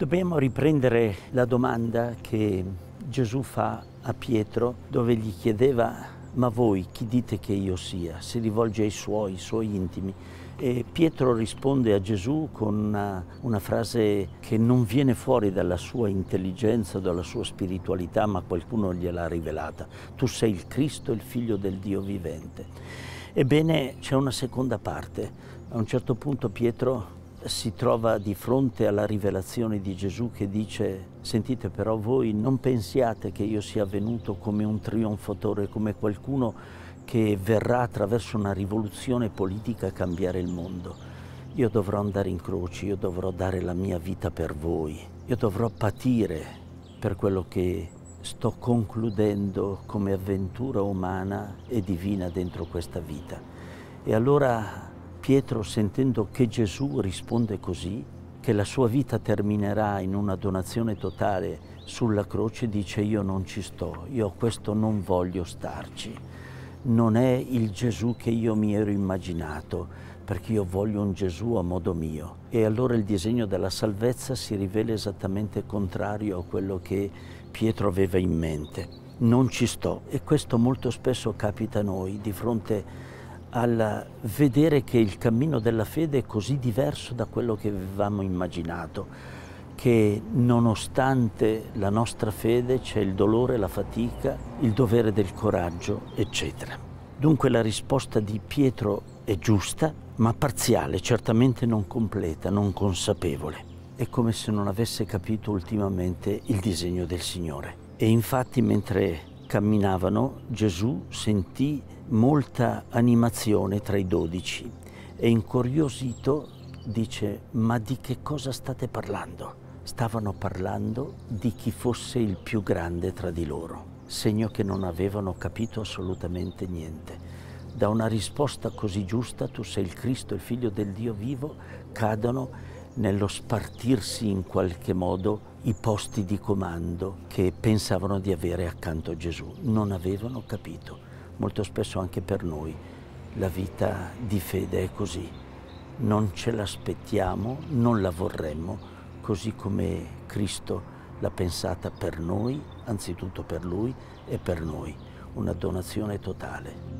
Dobbiamo riprendere la domanda che Gesù fa a Pietro dove gli chiedeva ma voi chi dite che io sia? Si rivolge ai suoi, ai suoi intimi. E Pietro risponde a Gesù con una, una, frase che non viene fuori dalla sua intelligenza, dalla sua spiritualità, ma qualcuno gliel'ha rivelata. Tu sei il Cristo, il figlio del Dio vivente. Ebbene, c'è una seconda parte. A un certo punto Pietro si trova di fronte alla rivelazione di Gesù che dice sentite però voi non pensiate che io sia venuto come un trionfatore, come qualcuno che verrà attraverso una rivoluzione politica a cambiare il mondo. Io dovrò andare in croce, io dovrò dare la mia vita per voi, io dovrò patire per quello che sto concludendo come avventura umana e divina dentro questa vita. E allora Pietro, sentendo che Gesù risponde così, che la sua vita terminerà in una donazione totale sulla croce, dice io non ci sto, io a questo non voglio starci. Non è il Gesù che io mi ero immaginato, perché io voglio un Gesù a modo mio. E allora il disegno della salvezza si rivela esattamente contrario a quello che Pietro aveva in mente. Non ci sto. E questo molto spesso capita a noi di fronte a al vedere che il cammino della fede è così diverso da quello che avevamo immaginato, che nonostante la nostra fede c'è il dolore, la fatica, il dovere del coraggio, eccetera. Dunque la risposta di Pietro è giusta, ma parziale, certamente non completa, non consapevole. È come se non avesse capito ultimamente il disegno del Signore. E infatti mentre camminavano Gesù sentì molta animazione tra i dodici e incuriosito dice ma di che cosa state parlando? Stavano parlando di chi fosse il più grande tra di loro, segno che non avevano capito assolutamente niente. Da una risposta così giusta, tu sei il Cristo, il figlio del Dio vivo, cadono nello spartirsi in qualche modo i posti di comando che pensavano di avere accanto a Gesù. Non avevano capito molto spesso anche per noi la vita di fede è così. Non ce l'aspettiamo, non la vorremmo, così come Cristo l'ha pensata per noi, anzitutto per Lui e per noi, una donazione totale.